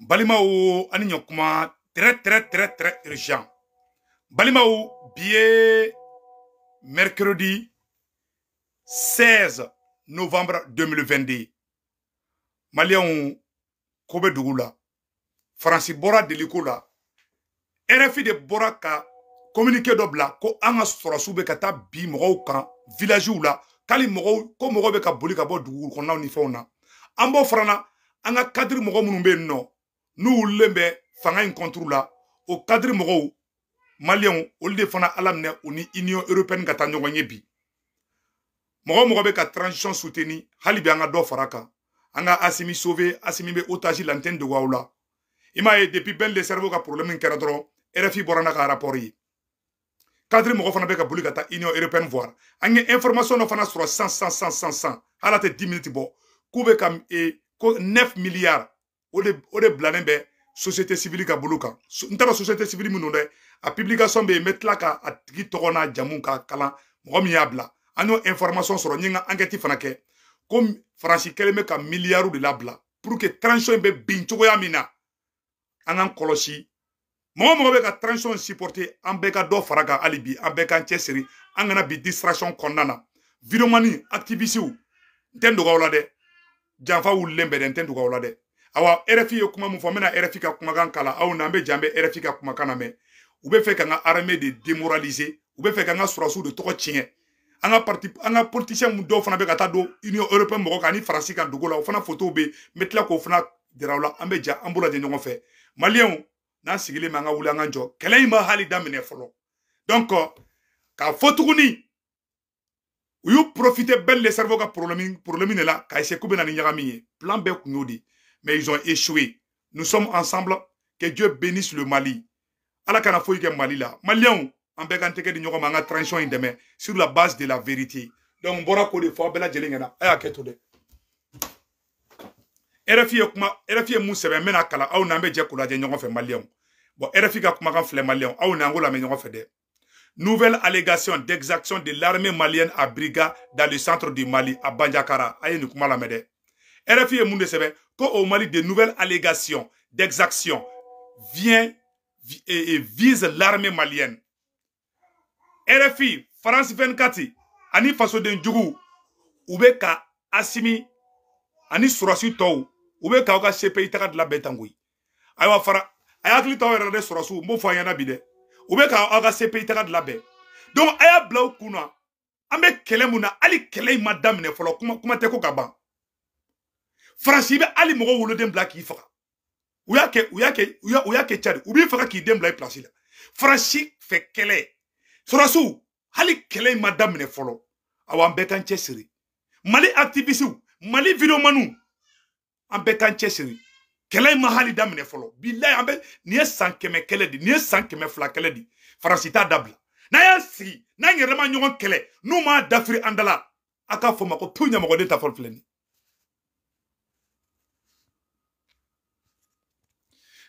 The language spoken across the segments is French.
Balimao, Aninyokuma très très très très urgent Balimao, bien mercredi 16 novembre 2022 maliyɛnw Kobe Francis Francis Bora Likoula, rfi de Boraka, ka communiqué d'obla, ko an ka kata la k'ali ko mɔgɔw ka boli frana anga nous l'embe fanga au contrôle la cadre kadiri Alamne maliyɛnw de fana alamne ni union européenne ka taa bi moro moro be ka transition soutenir hali bi Faraka. Anga asimi sauver asimi otage la l'antenne waoula depuis belle de cerveau ka problème kɛra dɔrɔn rfi a ka rapport cadre fana be ka union européenne voir information no fana 100, 100. san san san 10 minutes 9 milliards Ode de blanembe société civile ka a kan société civile a publication be yen à ka a tigi tɔgɔ n'a k'a information sur n ye n ka enquête fana ka de labla. pour que tranchon be bin cogoya min na an k'an kɔlɔsi ka tranchon supporter ka alibi bi bi distraction konana. viromani vidéoman activistes n awa rfi ye kuma min fɔ rfi ka kumakan kala aw na rfi ka kumakan lamɛn u bɛ ka nga armée de démoraliser ube bɛ fɛ ka de tɔgɔ tiɲɛ an ka parti an politicien dɔw fana be ka union européenne mɔgɔw kan ani faransi kan fana photo be yen k'o fana jira ambe la ja an de lajɛ ɲɔgɔn fɛ maliyɛnw n'an sigilen bɛ an ma hali daminɛ fɔlɔ donc k'a u profiter le cerveaux ka problème problème de k'a essayer ni plan be mais ils ont échoué. Nous sommes ensemble. Que Dieu bénisse le Mali. ala kana foyi mali la maliyɛnw an bɛɛ kan tɛgɛ di ɲɔgɔn ma transition sur la base de la vérité donc n bɔra k'o de fɔ aw bɛɛ lajɛlen ɲɛna a y'a kɛ to rfi ye kuma rfi ye mun sɛbɛn n bɛna k'o bon rfi ka kumakan de maliyɛnw aw n'an k'o lamɛn ɲɔgɔn nouvelle allégation d'exaction de l'armée malienne à Briga dans le centre du Mali à Bandiakara a ye nin kuma RFI et Mounde de au Mali de nouvelles allégations d'exactions viennent et, visent vise l'armée malienne RFI France 24 ani Faso de u Asimi ani sɔrɔsi Tou. u CPI la de la fara a y'a hakili to de sɔrɔsiw n b'o fɔ de la bi dɛ donc a Blau kuna aw kun Ali an Madame kɛlɛ mun na hali Francis, bɛ ali mɔgɔ le bila k'i faga Ou y'a ke u y'a kɛ u y'a u y'a kɛ b'i k'i den bila i là. la fait fɛ kɛlɛ sɔrɔsiw hali kɛlɛ in ma daminɛ fɔlɔ awɔ siri mali activiste, mali vidéo manu. bɛɛ t'an cɛ siri kɛlɛ in ma hali daminɛ fɔlɔ bilayi an bɛ nin sans san kɛmɛ kɛlɛ de nin ye san kɛmɛ fila ma m'a ko tu ta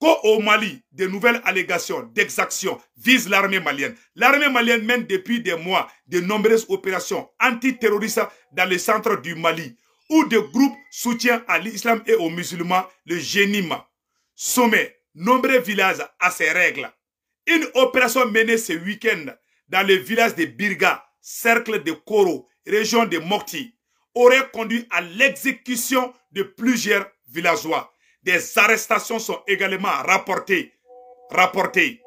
qu'au Mali, de nouvelles allégations d'exactions visent l'armée malienne. L'armée malienne mène depuis des mois de nombreuses opérations antiterroristes dans le centre du Mali, où des groupes soutiennent à l'islam et aux musulmans le génima. Sommet, nombreux villages à ses règles. Une opération menée ce week-end dans le village de Birga, cercle de Koro, région de Mokti, aurait conduit à l'exécution de plusieurs villageois. Des arrestations sont également rapportées. Rapportées.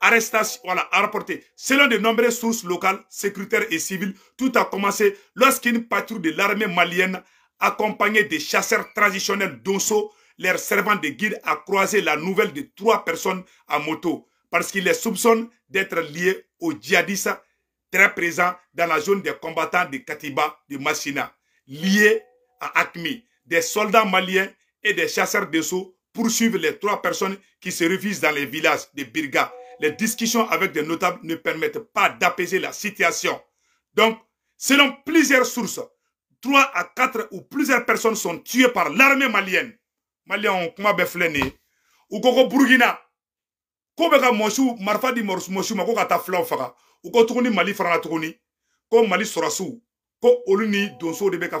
Arrestations, voilà, rapportées. Selon de nombreuses sources locales, sécuritaires et civiles, tout a commencé lorsqu'une patrouille de l'armée malienne, accompagnée des chasseurs traditionnels d'Osso, leur servant de guide, a croisé la nouvelle de trois personnes à moto parce qu'ils les soupçonnent d'être liés au djihadistes très présents dans la zone des combattants de Katiba de Machina, liés à Acme. Des soldats maliens et des chasseurs de sceaux poursuivent les trois personnes qui se révisent dans les villages de Birga. Les discussions avec des notables ne permettent pas d'apaiser la situation. Donc, selon plusieurs sources, trois à quatre ou plusieurs personnes sont tuées par l'armée malienne. Malien on kuma bɛ filɛ Ou ye u ko ko burukina ko bɛ ma ko ka taa Ou faga u ko tuguni mali frana tuguni ko mali sɔrɔsiw ko olu donso de bɛ ka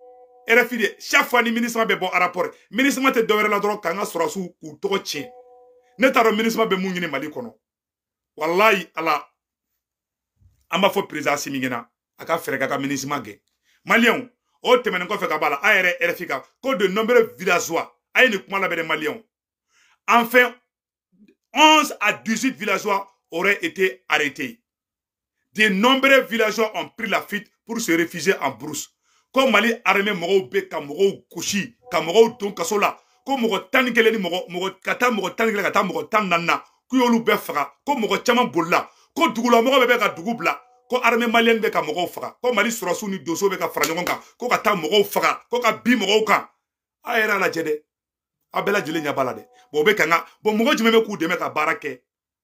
RFI chaque fois ni ministre fait un rapport ministre tɛ donné la drogue, drogue k'an sera sous k'u tɔgɔ a ne t'a le ministre bɛ mun ɲini mali kɔnɔ walayi ala an b'a fɔ président simi Il a ka fɛɛrɛ que le ministre gɛn maliyɛnw au tɛmɛnen kɔfɛ ka b'a la an yɛrɛ RFI kan de nombreux villageois a ye nin kuma labɛn un maliyɛnw enfin 11 à 18 villageois auraient été arrêtés. De nombreux villageois ont pris la fuite pour se réfugier en brousse. ko mali armée mɔgɔw bɛ ka mɔgɔw kusi ka mɔgɔw don kaso la ko mɔgɔ tan ni kelen ni mɔgɔ mɔgɔ ka taa mɔgɔ tan ni kelen ka taa mɔgɔ tan naani na k'u y'olu bɛɛ faga ko mɔgɔ caman bolila ko dugulamɔgɔ bɛ bɛ ka dugu bila ko armée malienne bɛ ka mɔgɔw faga ko mali sɔrɔsiw ni donsow bɛ ka fara ɲɔgɔn kan ko ka taa mɔgɔw faga ko ka bin mɔgɔw kan a yɛrɛ lajɛ dɛ a bɛɛ lajɛlen ɲɛ b'a la dɛ bɔn o bɛ ka n ka bɔn mɔgɔ jumɛn bɛ k'u dɛmɛ ka baara kɛ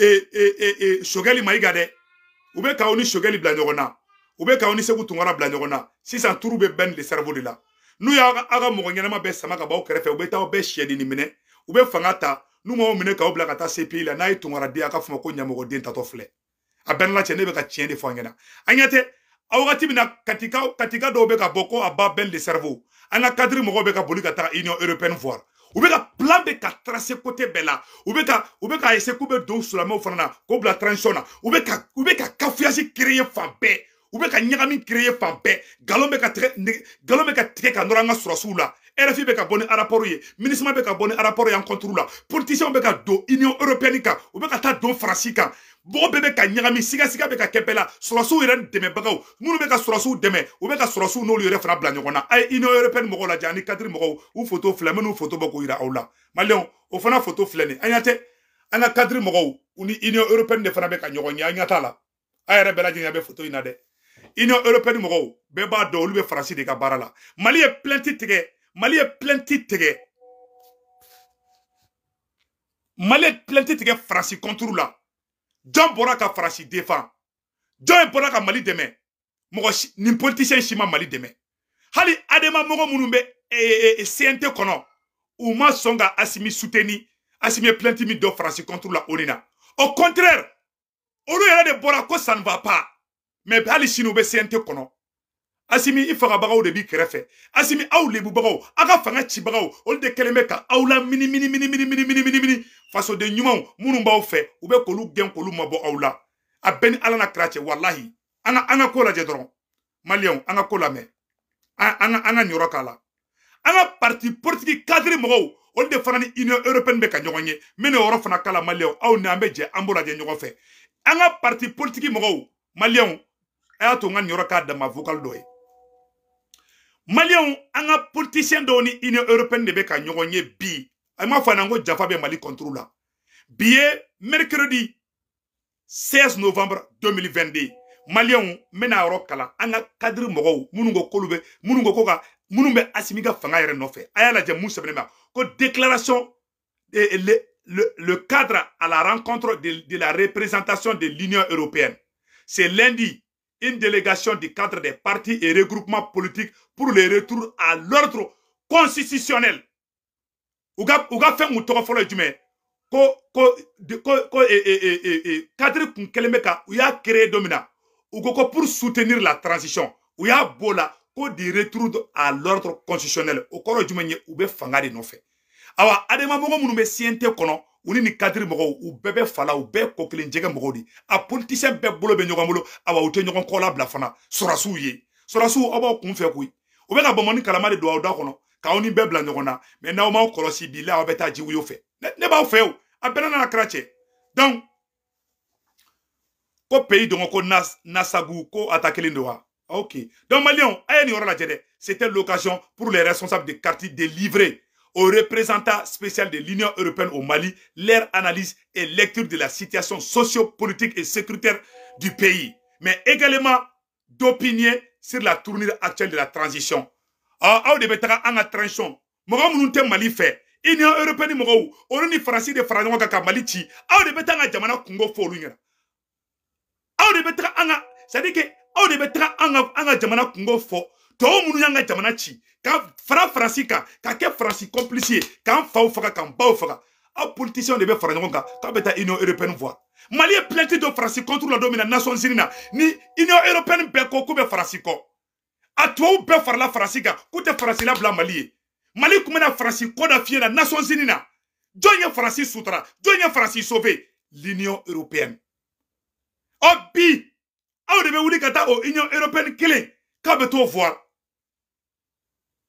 Et et et eh, dɛ u bɛ k'aw kaoni sogɛli blanerona, ou segu ça tourbe ben na sisan de là. de la n'u y'aw ka aw ka mɔgɔ ɲɛnama bɛɛ sama ka bɔ aw kɛrɛfɛ u bɛ fanga CPI la n'a ye tunkara den Tatofle. a ben la be ka de fɔ Anyate ɲɛna katikao katika katika boko bɛ ka boko a ba ben de cerveau. an kadri kadiri ka boli union européenne voir ou bɛ ka plan de ka tracer côté Bella. ou u ka ou bɛ ka essayer dos sur la silamɛw fana na k'o bila transition na ou bɛ ka ou ka créer fan bɛɛ ou bɛ ka ɲagami créer fan bɛɛ galon ka tre galombe ka tre ka noranga an ka rapport ye politicien Union européenne Ou u ka Bon bébé bɛ ka siga sigasiga bɛ ka kepela bɛɛ la sɔrɔsiw yɛrɛ dɛmɛbagaw minnu bɛ ka sɔrɔsiw dɛmɛ u be ka sɔrɔsiw n'olu yɛrɛ fana bila ɲɔgɔn a ye union européenne jani kadri ani cadre ou u foto ou photo foto bɔ k'o yira aw la maliyɛnw o fana foto filɛ nin cadre ni de fana bɛ ka ɲɔgɔn ɲɛ an ɲɛ t'a la a yɛrɛ européenne b'a do lu be français de ka Malie la mali ye plein titre mali ye plein titre mali ye plein titre contre John bɔra ka faransi défend. jɔn bɔra ka mali demain. mɔgɔ si politiciens politisiyɛn mali demain. hali adema mɔgɔ munumbe bɛ eh, e, eh, e, eh, cnt kɔnɔ u songa asimi souteni, asimi plainte min contre la olina. au contraire on lieu de borako ko ça ne va pas mais hali si nous cnt Asimi Ifara fagabagaw de b'i kerefe. Asimi aw lebubagaw a ka fanga cibagaw de kɛlen la mini mini mini mini mini mini mini mini de ɲumanw minnu b'aw ou u kolou k'olu gɛn k'olu mabɔ la a ben alana wallahi. ana anga walahi malion ka an ana ko lajɛ dɔrɔn parti politique kadri mɔgɔw on de fanani ni union européenne bɛ Mene Mene orofana kala bɛ n'o yɔrɔ la Ana parti politique mɔgɔw Malion. E a y'a to n dama vocal doye maliyɛnw un ka politisiyɛn européenne de bi a jafa mali mercredi 16 novembre 2022 Malia mena Rokala, a cadre, kalan a fanga a déclaration e, e, le, cadre à la rencontre de la représentation de l'union européenne c'est lundi une délégation du cadre des partis et regroupements politiques pour le retour à l'ordre constitutionnel Ouga fait fɛn kun tɔgɔ jumé, ye le de e, e, e, cadre kun kɛlen créé domina, pour soutenir la transition ou y a bola, ko de retour à l'ordre constitutionnel o kɔrɔ Alors, je u bɛ fanga de vous awa adamadenw minnu me CNT kono u ni kadiri mɔgɔw u bébé fala u bɛɛ kɔ a politicien bébé bolo bɛ ɲɔgɔn awa u tɛ ɲɔgɔn fana sera ye sɔrasiw aw kun u bɛ ka bɔnbɔn kalamade kalama de don aw da kɔnɔ k'aw ni bɛɛ bila ɲɔgɔn na mɛ n'aw m'aw kɔlɔsi bi la ji ne o a n'a krache donc ko pays de nas nasagu ko attaquer ok donc maliyɛnw a ye la yɔrɔ c'était l'occasion pour les responsables de quartier de livrer au représentant spécial de l'Union européenne au Mali leur analyse et lecture de la situation sociopolitique et sécuritaire du pays, mais également d'opinion sur la tournure actuelle de la transition. Alors, de bɛ en an transition mali fait, union européenne mɔgɔw olu ni de fara ɲɔgɔn kan mali On aw de bɛ en an jamana kungo fɔ olu ah, ɲɛna c'est à dire que aw de tɔw moun y'an ka jamana ci ka quand que ka ke complice quand k'an faw ka k'an baw faga de k'a beta union européenne voit. mali est plainte de faransi contre la domination nation na ni union européenne be ko k'u be a toi bɛɛ farala la kan k'u tɛ faransi labila mali ye mali tun bɛna faransi kɔ da na nation zirina. na jɔn ye faransi sutura sauver l'union européenne O bi ou de bɛ union européenne kelen k'a bɛ t'o voir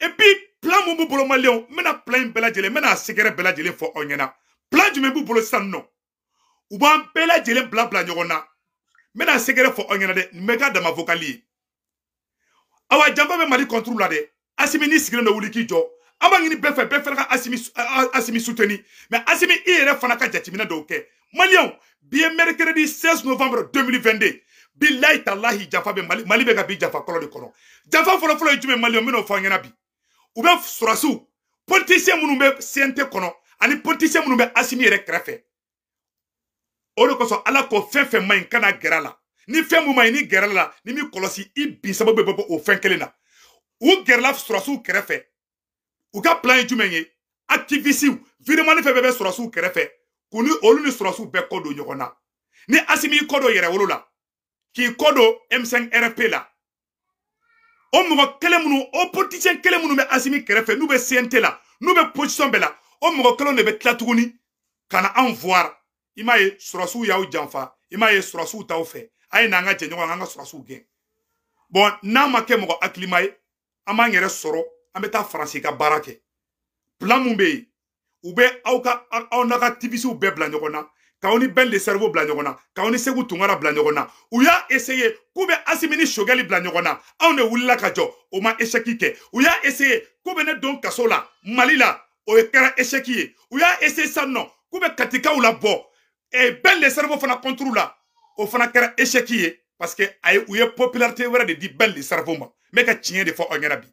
et puis plan mun b'u malion maliyɛnw n mena plan in bɛɛ mena n bɛna a plan jumɛn b'u bolo sans nɔ ou b'an bɛɛ lajɛlen bila bila na n bɛna a ma dama awa janfa mali kɔnturu la asimi n'i sigilen don wuli k'i jɔ an ka asimi asimi souteni, mais asimi ire fana ka malion bien mercredi 16 novembre 2022 bilay talahi jafa mali mali be ka bi jafa kɔlɔ de coran jafa fɔlɔfɔlɔ ye malion maliyɛn n bɛn'o u bɛ sɔrɔsiw politisiyɛn minnu bɛ CNT kɔnɔ ani politisiyɛn minnu bɛ Asimi yɛrɛ kɛrɛfɛ o de kosɔn ala kɔ fɛn fɛn man ɲi kana gɛrɛ a la ni fɛn mun man ɲi ni gɛrɛ la ni min kɔlɔsi i bin sababu bɛ bɔ o fɛn kelen na u gɛrɛla sɔrɔsiw kɛrɛfɛ u ka plan ye jumɛn ye activisiw videmani fɛn fɛn bɛ sɔrɔsiw kɛrɛfɛ k'u ni olu ni sɔrɔsiw bɛɛ kɔ don ɲɔgɔn na ni Asimi kɔ don yɛrɛ la k'i kɔ don M5 RP la o mɔgɔ kelen minnu o politisiyɛn kelen minnu bɛ asimi kɛrɛfɛ n'u bɛ cnt la n'u bɛ posisɔn bɛɛ la o mɔgɔ kelenw de bɛ tila tuguni ka na anw voir i m'a ye sɔrɔsiw y'aw janfa i m'a ye sɔrɔsiw t'aw fɛ a ye n'an ka jɛ ɲɔgɔn kan an ka sɔrɔsiw gɛn bɔn n'a ma kɛ mɔgɔ hakilima ye an b'an yɛrɛ sɔrɔ an bɛ taa faransi ka baara kɛ plan min bɛ yen u bɛ aw ka aw n'a ka tibisiw bɛɛ bila ɲɔgɔn na kaoni bende servo bla nyogona tout segu tungara bla ou ya essayer kube asimini chogali bla nyogona ah, on ne wulla kajo o ma échequer uya essayer kube ne don kasola malila o ekara ou ya essayer ça non kube katika ou la bo e eh, bende servo fana contrôle la fana kara échequer parce que ay uya popularité wara de di ben, le cerveau ma mais ka tien de fois en yarabi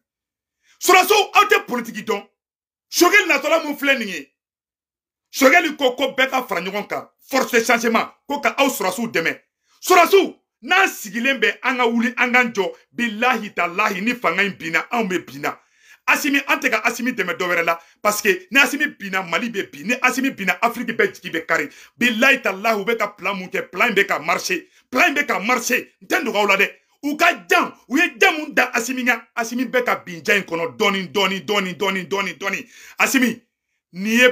sur la so politique don Shogel na tola mon sogɛli du le beka ka force changement koka ka deme. demain. dɛmɛ sɔrɔsiw n'an sigilen anga ouli anganjo, wuli bilahi talahi ni fanga imbina, bina. asimi anteka asimi deme doverela la parce que asimi bina mali bina, asimi bina afiriki be ki be bilahi talahi u beka plan mouke, plan in ka marche plan in ka marche n ka jan ou ye asimi nga, asimi beka ka bin doni, doni doni doni doni doni doni asimi nin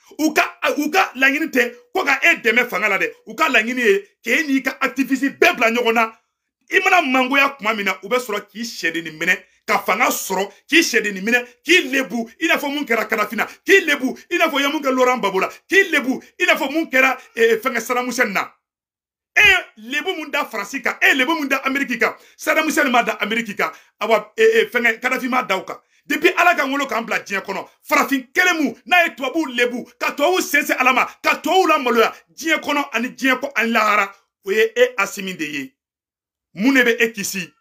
Uka uka langini te laɲini ko ka e dɛmɛ la de uka langini k'e n'i activiste bɛɛ bila Imana ya mangoya tuma min k'i shedini mine, ka fanga k'i shedini mine, k'i lebu ina fo kana mun karafina k'i lebu ina foyamunga fɔ Babola, k'i lebu i n'a e mun salamusena, e lebu munda da e lebu munda amerikika, ameriki mada saramusɛni ma awa depuis ala ka wolo k'an bila farafin Kelemu, n'a lebu ka tubabuw alama, alama la ka la ane diɲɛ Anlahara, ani diɲɛ ko ani lahara e asimi de ye mun e kisi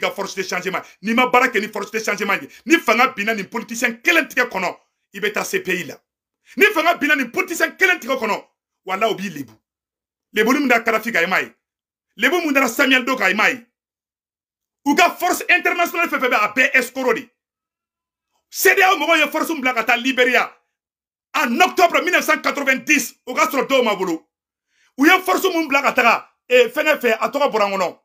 ka force de changement n'i ma baara force de changement ni fanga bina ni politicien kelen kono ibeta ta se taa ni fanga bina ni politicien kelen kono wala obi lebu, lebu mundara emai lebu samuel do u force internationale fɛn fɛn bɛ a bɛɛ de force bila ka Liberia en octobre 1990 au ka sɔrɔ dɔw où bolo u force mun bila ka à e eh, a tɔgɔ bɔra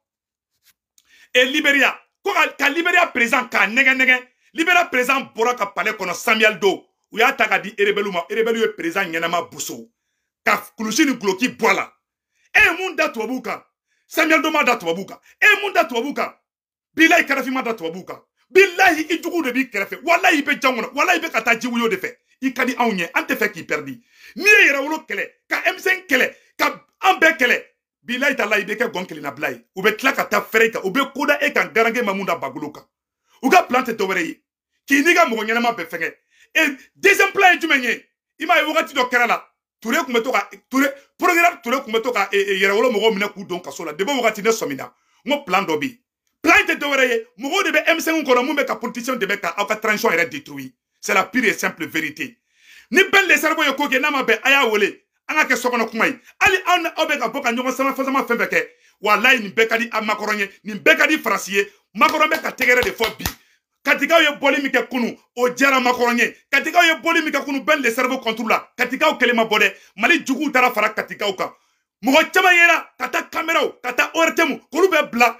n Liberia ko ka, Liberia présent k'a nɛgɛ nɛgɛ Liberia présent bɔra ka palais Samuel Doe où y'a a ka di Erebelu ma est présent président ɲɛnama ka kulusi ni guloki Et a e Samuel Doe ma da tubabuw kan e bilahi karafima da tubabu kan bilahi de b'i kɛrɛfɛ wallahi i bɛ jan kɔnɔ walahi i bɛ ka taa ji de fɛ i ka di anw ɲɛ an k'i pɛridi n'i ye yɛrɛ wolo kɛlɛ ka ɛmisɛn kɛlɛ ka an bɛɛ kɛlɛ bilahi ta la i bɛ kɛ gɔn kelen nabila ye u bɛ tila ka taa fɛrɛ i kan u bɛ koda e kan garange ma mun da bagolo kan u ka plan tɛ dɔwɛrɛ ye k'i n'i ka mɔgɔ ɲɛnama bɛɛ fɛngɛ e deuxième plan ye jumɛn ye i m'a ye wagati dɔ kɛra la ture to ka ture programme ture kun bɛ to ka e, e, yɛrɛ mɔgɔw minɛ k'u don kaso la depuis wagati ne sɔmina n plan dɔ Plante de dɔwɛrɛ mon de M5 kɔnɔ mun bɛ ka de dɛmɛ ka aw ka transition est c'est la pure et simple vérité ni belle de cerveau ye ko kɛ n'a ma bɛn a y'a wele an ka kɛ sɔkɔnɔ kuma ye hali sama di di de fɔ Katika yo boli kunu o diyara makɔrɔn Katika yo ye kunu ben les Salifu Katika ma Mali juguw tara fara katika kan mɔgɔ caman yera kata taa kata ka taa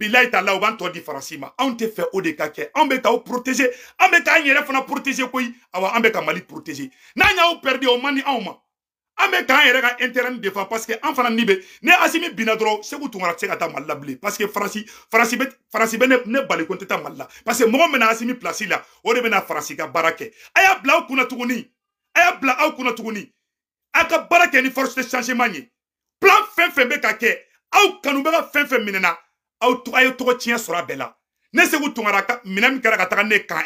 bilayi ta la ou b'an toi di faransi ma te fait fɛ o de ka kɛ protégé. bɛ k'aw protéger anw bɛ k'an yɛrɛ fana protéger awa an ka mali protéger n'an ou perdu o mani di anw ma an bɛ k'an yɛrɛ ka intérêt defa. parce que an fana ni ne asimi binadro, se ka taa la parce que Fransi faransi Fransi faransi ne ne bali ta n parce que mena mena asimi place la o de fransi ka baara kɛ a y'a bila aw kunna tuguni a y'a bila aw kunna ni force de changer ye plan fɛn fɛn bɛ ka kɛ aw kanubɛ ka Auto tɔgɔ a Sura Bela. Nese sɔrɔ a ne ka ka ne kan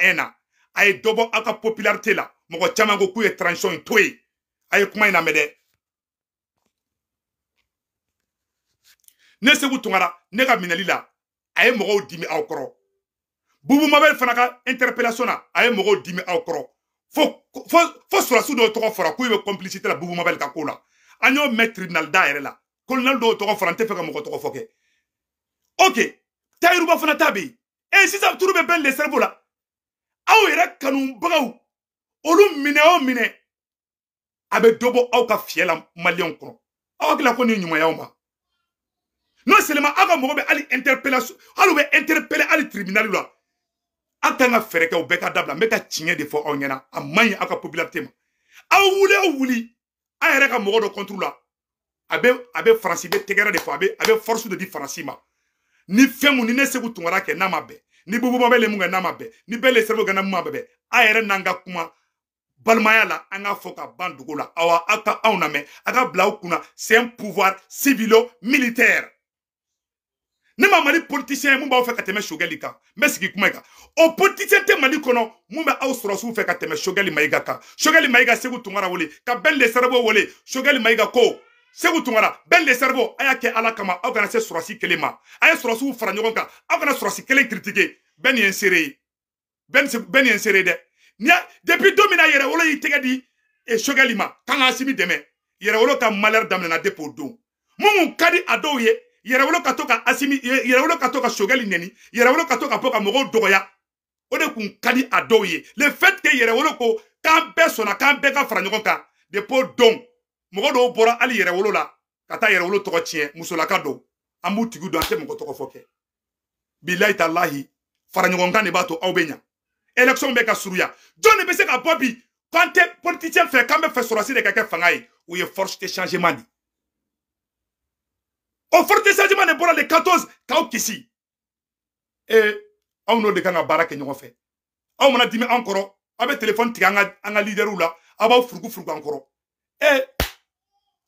ɛn dobo aka popularité la moko chamango k'u in kuma in lamɛn ne ne ka la dimi aw bubu mabel fanaka interpellationa, interpellation na a ye mɔgɔw dimi aw fo fo fo k'u complicité la bubu mabel ka ko anyo an y'o mɛn la colonel ok tayiruba fana ta si yen e sisan turu bɛ bɛn lesɛribo la aw yɛrɛ olu o mine. a bɛ au ka fiɲɛ la maliyɛnw kɔrɔ aw hakilila ko nin ɲumanyaw ma n'o ali aw ka interpelle bɛ hali interpellation hali interpeller tribunal la aw kan ka fɛɛrɛ kɛ de fɔ aw a man aka aw popularité ma aw wuli aw wuli aw ka mɔgɔ dɔ contre la abe bɛ a de fɔ abe, force de di ma ni fɛn mun ni ne se tunkara kɛ n'a ni bububa bɛ le kɛ n'a ma ni bɛɛ le sɛbɛn kɛ n'a ma bɛn a yɛrɛ n'an ka kuma balimaya la an k'a fɔ la awa aka ka anw lamɛn a ka c'est un pouvoir civilo militaire ne ma mali politicien ye mun b'aw fɛ ka tɛmɛ sogɛli kan n bɛ sigi o politicien tɛ mali kɔnɔ mun bɛ aw sɔrɔ sugu fɛ ka tɛmɛ sogɛli mayiga kan sogɛli mayiga ka bɛn le wele sogɛli ko c'est vous belle de cerveau ayake y'a Ala kama aw kana se sɔrɔsi kelen ma a se sɔrɔsiw fara ɲɔgɔn kan aw kana sɔrɔsi kelen critiquer ben nin ye ben depuis et y'i Asimi deme. yɛrɛ ka malheur d'amener à o don mun kadi kadi ye Asimi yɛrɛ katoka ka to ka Sogɛli nɛni yɛrɛ wolo ka to ka le fait que yɛrɛ wolo ko k'an personne, sona, k'an bɛɛ ka mɔgɔ bora bɔra hali yɛrɛwolo la ka taa wolo tɔgɔ tiɲɛ musolaka don kado. b'u tigi don an tɛ mɔgɔ tɔgɔ fɔ kɛ de b'a to aw bɛ election ka suruya. de se ka politicien de Ou ye force de changement de o force de changement de bɔra le 14 k'aw kisi E. de kan ka baara kɛ ɲɔgɔn fɛ anw mana aw téléphone la aw b'aw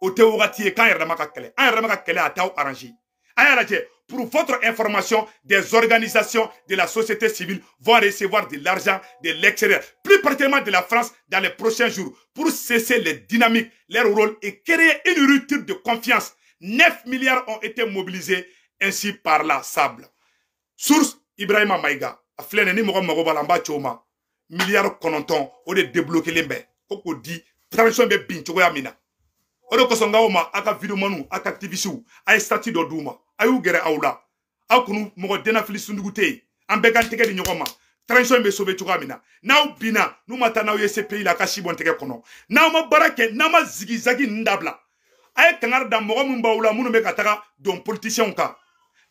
k'an a t'aw pour votre information des organisations de la société civile vont recevoir de l'argent de l'extérieur, plus particulièrement de la France, dans les prochains jours, pour cesser les dynamiques, leur rôle et créer une rupture de confiance. 9 milliards ont été mobilisés ainsi par la sable. Source Ibrahima Maïga, a fléneni mogo mogo balamba choma, milliards kononton, au de débloquer les mains. Koko dit, transition be bin mina. o de kosɔn n k'aw ma a ka videomanu a ka activisiw a ye stati dɔ d'u ma a y'u gɛrɛ aw la aw kunu mɔgɔ denafili sundugu tɛ yen an bɛɛ k'an tɛgɛ di ɲɔgɔn ma transition in bɛ sauver cogoya min na n'aw binna n'u ma taa n'aw ye se pays la a ka si bɔ n tɛgɛ kɔnɔ n'aw ma baara kɛ n'aw ma zigizagi ninnu dabila a ye kangari da mɔgɔ minnu b'aw la minnu bɛ ka taga don politisiyɛnw kan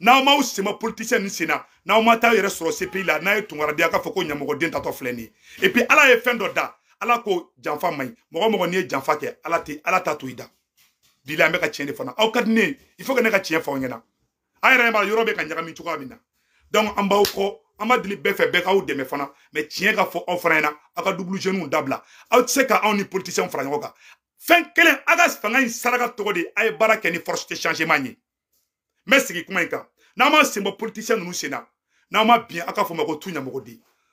n'aw m'aw sɛmɛ politisiyɛn ninnu senna n'aw ma taa aw yɛrɛ sɔrɔ se pays la n'a ye tunkaradiya k'a fɔ ko ɲɛmɔgɔden tatɔ filɛ nin ye et puis ala ye fɛn dɔ da ala ko janfa mai ɲi mɔgɔ n'i ye janfa kɛ ala tɛ ala ta to i da ka tiɲɛ de fana aw ka il faut que ne ka tiɲɛ fɔ aw ɲɛna an yɛrɛ ka ɲagami mi min na donc amba ko fana mais ka double genou dabla au tɛ ka on ni politiciens fara fin kelen fanga in saraka tɔgɔ ay baraka ni force te changer mani. mais ce qui kuma na ma sen bɔ politiciens ninnu na ma bin aw k'a ko tunya ma ko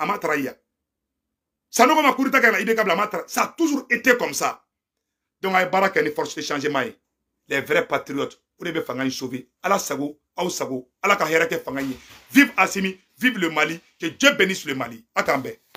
à ma Ça nous comme couru tagana idée ça a toujours été comme ça. Donc il ay baraka une force de changer changement les vrais patriotes ou les fanga ni sauver. Allah sago, au sago, à la hera ke fanga Vive Assimi, vive le Mali, que Dieu bénisse le Mali. Attendez. Ben.